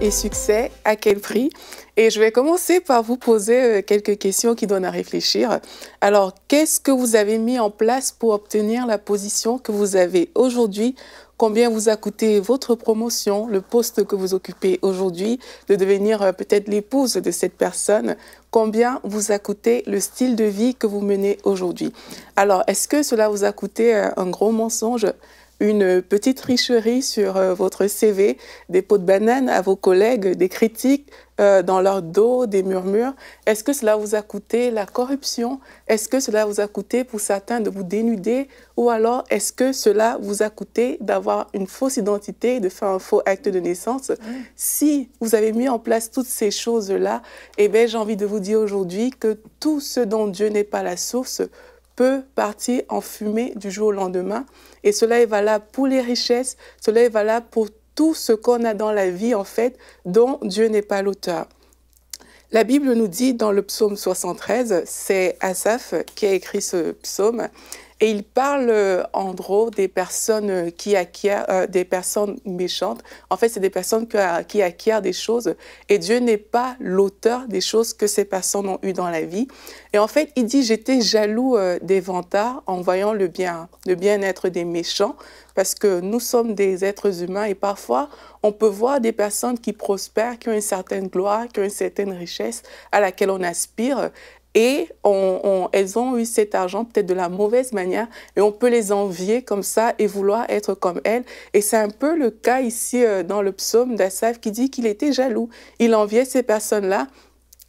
et succès, à quel prix Et je vais commencer par vous poser euh, quelques questions qui donnent à réfléchir. Alors, qu'est-ce que vous avez mis en place pour obtenir la position que vous avez aujourd'hui Combien vous a coûté votre promotion, le poste que vous occupez aujourd'hui, de devenir euh, peut-être l'épouse de cette personne Combien vous a coûté le style de vie que vous menez aujourd'hui Alors, est-ce que cela vous a coûté euh, un gros mensonge une petite richerie sur euh, votre CV, des pots de banane à vos collègues, des critiques euh, dans leur dos, des murmures. Est-ce que cela vous a coûté la corruption Est-ce que cela vous a coûté pour certains de vous dénuder Ou alors est-ce que cela vous a coûté d'avoir une fausse identité, de faire un faux acte de naissance Si vous avez mis en place toutes ces choses-là, eh j'ai envie de vous dire aujourd'hui que tout ce dont Dieu n'est pas la source, peut partir en fumée du jour au lendemain. Et cela est valable pour les richesses, cela est valable pour tout ce qu'on a dans la vie, en fait, dont Dieu n'est pas l'auteur. La Bible nous dit dans le psaume 73, c'est Asaph qui a écrit ce psaume, et il parle euh, en gros des personnes euh, qui acquièrent, euh, des personnes méchantes. En fait, c'est des personnes qui acquièrent des choses et Dieu n'est pas l'auteur des choses que ces personnes ont eues dans la vie. Et en fait, il dit j'étais jaloux des vantards en voyant le bien, le bien-être des méchants parce que nous sommes des êtres humains et parfois on peut voir des personnes qui prospèrent, qui ont une certaine gloire, qui ont une certaine richesse à laquelle on aspire et elles ont eu cet argent peut-être de la mauvaise manière et on peut les envier comme ça et vouloir être comme elles. Et c'est un peu le cas ici euh, dans le psaume d'Assaf qui dit qu'il était jaloux. Il enviait ces personnes-là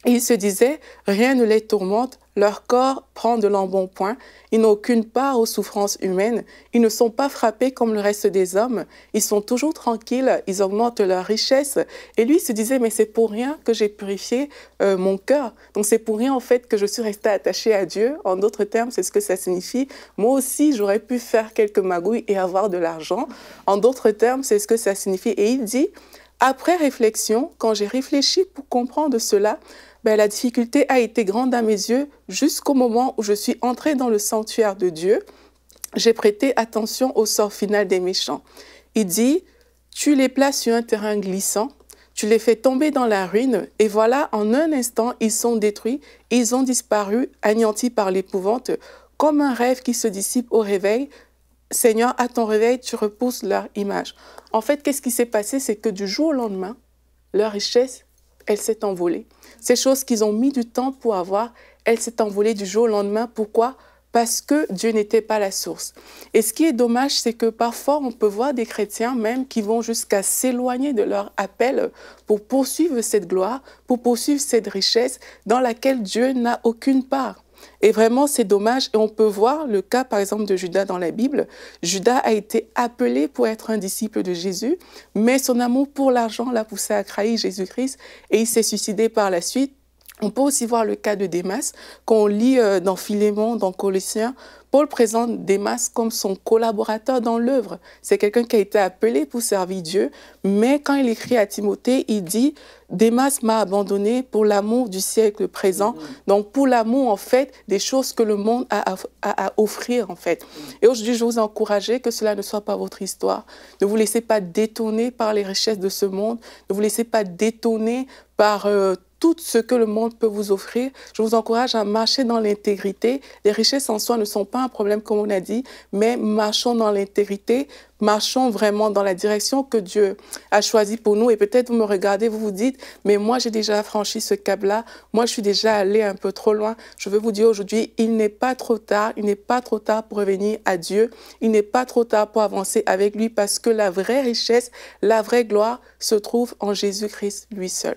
et se disait « rien ne les tourmente, leur corps prend de l'embonpoint, ils n'ont aucune part aux souffrances humaines, ils ne sont pas frappés comme le reste des hommes, ils sont toujours tranquilles, ils augmentent leur richesse. Et lui se disait, mais c'est pour rien que j'ai purifié euh, mon cœur. Donc c'est pour rien en fait que je suis resté attaché à Dieu. En d'autres termes, c'est ce que ça signifie. Moi aussi, j'aurais pu faire quelques magouilles et avoir de l'argent. En d'autres termes, c'est ce que ça signifie. Et il dit, après réflexion, quand j'ai réfléchi pour comprendre cela, ben, la difficulté a été grande à mes yeux jusqu'au moment où je suis entrée dans le sanctuaire de Dieu. J'ai prêté attention au sort final des méchants. Il dit, tu les places sur un terrain glissant, tu les fais tomber dans la ruine, et voilà, en un instant, ils sont détruits, ils ont disparu, anéantis par l'épouvante, comme un rêve qui se dissipe au réveil. Seigneur, à ton réveil, tu repousses leur image. En fait, qu'est-ce qui s'est passé C'est que du jour au lendemain, leur richesse elle s'est envolée. Ces choses qu'ils ont mis du temps pour avoir, elle s'est envolée du jour au lendemain. Pourquoi parce que Dieu n'était pas la source. Et ce qui est dommage, c'est que parfois on peut voir des chrétiens même qui vont jusqu'à s'éloigner de leur appel pour poursuivre cette gloire, pour poursuivre cette richesse dans laquelle Dieu n'a aucune part. Et vraiment, c'est dommage. Et on peut voir le cas, par exemple, de Judas dans la Bible. Judas a été appelé pour être un disciple de Jésus, mais son amour pour l'argent l'a poussé à trahir Jésus-Christ et il s'est suicidé par la suite on peut aussi voir le cas de Démas, qu'on lit euh, dans Philémon, dans Colossiens. Paul présente Démas comme son collaborateur dans l'œuvre. C'est quelqu'un qui a été appelé pour servir Dieu, mais quand il écrit à Timothée, il dit Démas m'a abandonné pour l'amour du siècle présent, donc pour l'amour en fait des choses que le monde a à, offrir en fait. Et aujourd'hui, je vous encourage que cela ne soit pas votre histoire. Ne vous laissez pas détourner par les richesses de ce monde. Ne vous laissez pas détonner par euh, tout ce que le monde peut vous offrir. Je vous encourage à marcher dans l'intégrité. Les richesses en soi ne sont pas un problème, comme on a dit, mais marchons dans l'intégrité, marchons vraiment dans la direction que Dieu a choisie pour nous. Et peut-être vous me regardez, vous vous dites, mais moi j'ai déjà franchi ce câble là moi je suis déjà allé un peu trop loin. Je veux vous dire aujourd'hui, il n'est pas trop tard, il n'est pas trop tard pour revenir à Dieu, il n'est pas trop tard pour avancer avec lui parce que la vraie richesse, la vraie gloire se trouve en Jésus-Christ lui seul.